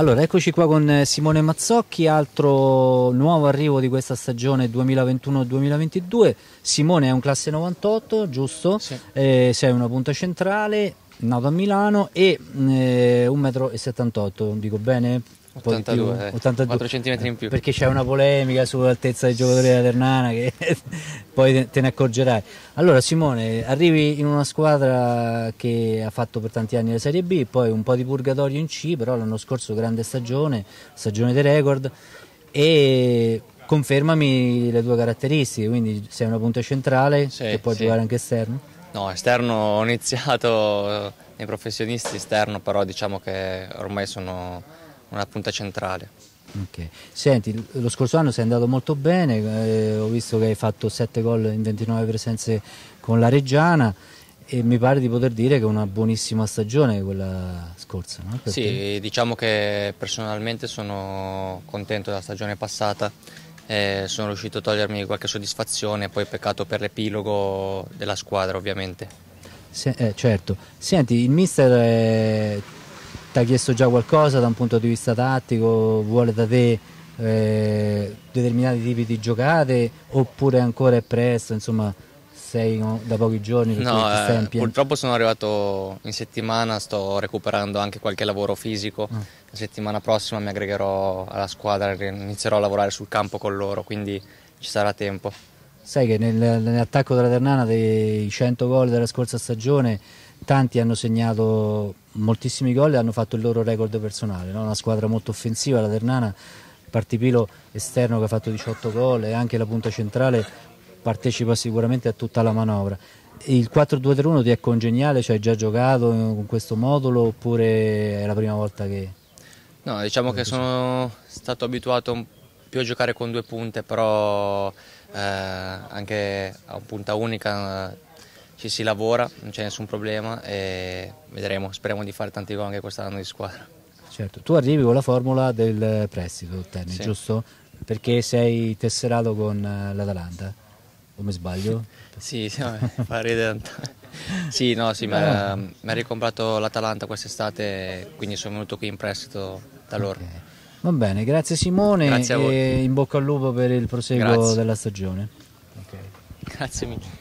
Allora, eccoci qua con eh, Simone Mazzocchi, altro nuovo arrivo di questa stagione 2021-2022. Simone è un classe 98, giusto? Sì. Eh, sei una punta centrale, nato a Milano e mm, eh, 1,78 m, dico bene? 82, più, 82, 4 cm in più. Perché c'è una polemica sull'altezza dei giocatori della Ternana che poi te ne accorgerai. Allora Simone, arrivi in una squadra che ha fatto per tanti anni la Serie B, poi un po' di purgatorio in C, però l'anno scorso grande stagione, stagione dei record e confermami le tue caratteristiche, quindi sei una punta centrale sì, che puoi sì. giocare anche esterno? No, esterno ho iniziato nei professionisti esterno, però diciamo che ormai sono una punta centrale. Okay. Senti, lo scorso anno sei andato molto bene, eh, ho visto che hai fatto 7 gol in 29 presenze con la Reggiana e mi pare di poter dire che è una buonissima stagione quella scorsa. No? Sì, te. diciamo che personalmente sono contento della stagione passata, eh, sono riuscito a togliermi qualche soddisfazione, poi peccato per l'epilogo della squadra ovviamente. Se, eh, certo, senti, il mister... È eh, ti ha chiesto già qualcosa da un punto di vista tattico, vuole da te eh, determinati tipi di giocate oppure ancora è presto, insomma sei da pochi giorni? No, eh, purtroppo sono arrivato in settimana, sto recuperando anche qualche lavoro fisico, ah. la settimana prossima mi aggregherò alla squadra, inizierò a lavorare sul campo con loro, quindi ci sarà tempo. Sai che nel, nell'attacco della Ternana dei 100 gol della scorsa stagione tanti hanno segnato moltissimi gol e hanno fatto il loro record personale, no? una squadra molto offensiva, la Ternana, Partipilo esterno che ha fatto 18 gol e anche la punta centrale partecipa sicuramente a tutta la manovra. Il 4-2-3-1 ti è congeniale, cioè hai già giocato con questo modulo oppure è la prima volta che... No, diciamo che sono stato abituato più a giocare con due punte, però eh, anche a punta unica ci si lavora, non c'è nessun problema e vedremo, speriamo di fare tanti gol anche quest'anno di squadra. Certo, tu arrivi con la formula del prestito, Tenni, sì. giusto? Perché sei tesserato con eh, l'Atalanta, o mi sbaglio? sì, sì fa ridere. sì, no, sì, ah. mi ha ricomprato l'Atalanta quest'estate, quindi sono venuto qui in prestito da loro. Okay. Va bene, grazie Simone grazie e in bocca al lupo per il proseguo grazie. della stagione. Okay. Grazie mille.